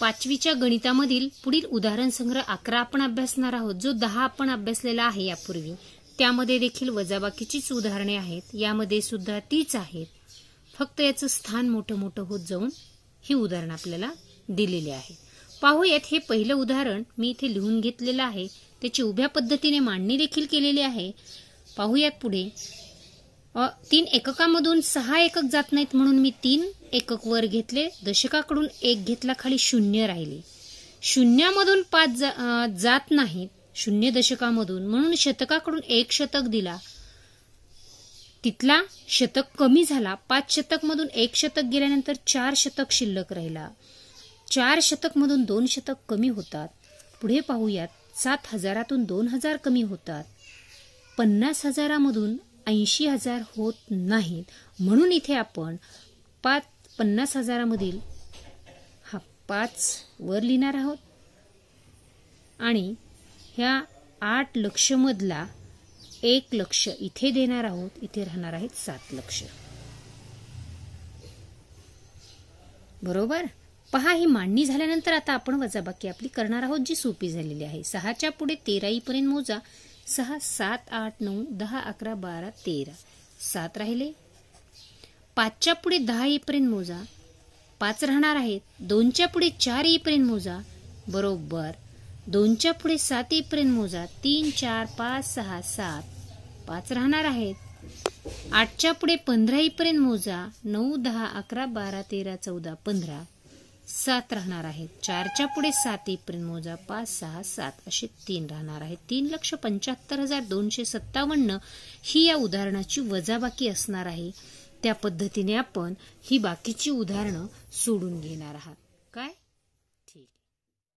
पाचवीच्या गणितामधील पुढील उदाहरण संग्रह अकरा आपण अभ्यासणार आहोत जो दहा आपण अभ्यासलेला आहे यापूर्वी त्यामध्ये देखील वजाबाकीचीच उदाहरणे आहेत यामध्ये सुद्धा तीच आहेत फक्त याचं स्थान मोठं मोठं होत जाऊन ही उदाहरण आपल्याला दिलेली आहे पाहूयात हे पहिलं उदाहरण मी इथे लिहून घेतलेलं आहे त्याची उभ्या पद्धतीने मांडणी देखील केलेली आहे पाहूयात पुढे तीन एककामधून सहा एकक जात नाहीत म्हणून मी तीन एकक वर घेतले दशकाकडून एक घेतला खाली शून्य राहिले शून्यामधून पाच जात नाहीत शून्य दशकामधून म्हणून शतकाकडून एक शतक दिला तिथला शतक कमी झाला पाच शतक मधून एक शतक गेल्यानंतर चार शतक शिल्लक राहिला चार शतक मधून दोन शतक कमी होतात पुढे पाहूयात सात हजारातून दोन हजार कमी होतात पन्नास हजारामधून ऐंशी हजार होत नाहीत म्हणून इथे आपण पाच पन्नास हजारामधील हा पाच वर लिहिणार आहोत आणि ह्या आठ लक्षमधला एक लक्ष इथे देणार आहोत इथे राहणार आहेत सात लक्ष बरोबर पहा ही मांडणी झाल्यानंतर आता आपण वजाबाकी आपली करणार आहोत जी सोपी झालेली आहे सहाच्या पुढे तेराईपर्यंत मोजा सहा सात आठ नऊ दहा अकरा बारा तेरा सात राहिले पाचच्या पुढे दहा येईपर्यंत मोजा पाच राहणार आहेत दोनच्या पुढे चार येईपर्यंत मोजा बरोबर दोनच्या पुढे सात येईपर्यंत मोजा तीन चार पाच सहा सात पाच राहणार आहेत आठच्या पुढे पंधरा येईपर्यंत मोजा नऊ दहा अकरा बारा तेरा चौदा पंधरा सात राहणार आहेत चारच्या पुढे सात येईपर्यंत मोजा पाच सहा सात असे तीन राहणार आहेत तीन लक्ष पंच्याहत्तर हजार दोनशे सत्तावन्न ही या उदाहरणाची वजाबाकी असणार आहे त्या पद्धतीने आपण ही बाकीची उदाहरणं सोडून घेणार आहात